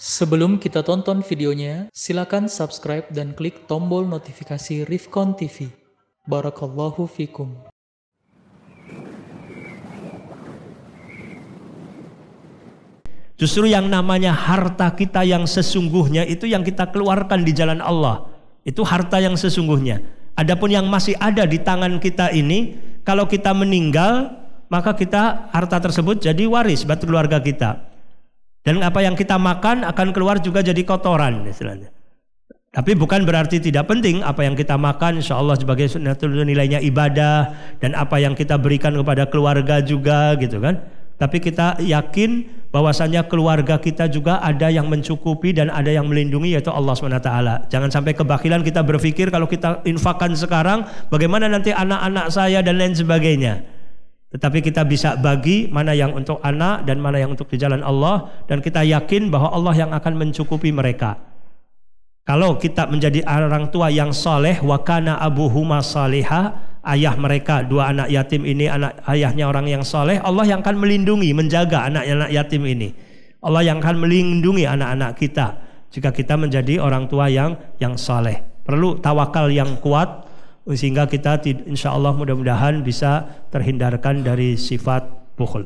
Sebelum kita tonton videonya, silakan subscribe dan klik tombol notifikasi Rifkon TV. Barakallahu fikum. Justru yang namanya harta kita yang sesungguhnya itu yang kita keluarkan di jalan Allah. Itu harta yang sesungguhnya. Adapun yang masih ada di tangan kita ini, kalau kita meninggal, maka kita harta tersebut jadi waris buat keluarga kita. Dan apa yang kita makan akan keluar juga jadi kotoran istilahnya. Tapi bukan berarti tidak penting apa yang kita makan insya Allah sebagai sunnatul nilainya ibadah dan apa yang kita berikan kepada keluarga juga gitu kan. Tapi kita yakin bahwasanya keluarga kita juga ada yang mencukupi dan ada yang melindungi yaitu Allah SWT. Jangan sampai kebakilan kita berpikir kalau kita infakkan sekarang bagaimana nanti anak-anak saya dan lain sebagainya. Tetapi kita bisa bagi mana yang untuk anak dan mana yang untuk di jalan Allah dan kita yakin bahwa Allah yang akan mencukupi mereka. Kalau kita menjadi orang tua yang soleh, wakana huma saliha, ayah mereka dua anak yatim ini anak ayahnya orang yang soleh, Allah yang akan melindungi, menjaga anak-anak yatim ini. Allah yang akan melindungi anak-anak kita jika kita menjadi orang tua yang yang soleh. Perlu tawakal yang kuat, sehingga kita insya Allah mudah-mudahan bisa terhindarkan dari sifat bukhul.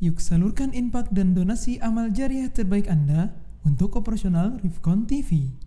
Yuk salurkan impak dan donasi amal jariah terbaik Anda untuk operasional Rifkon TV.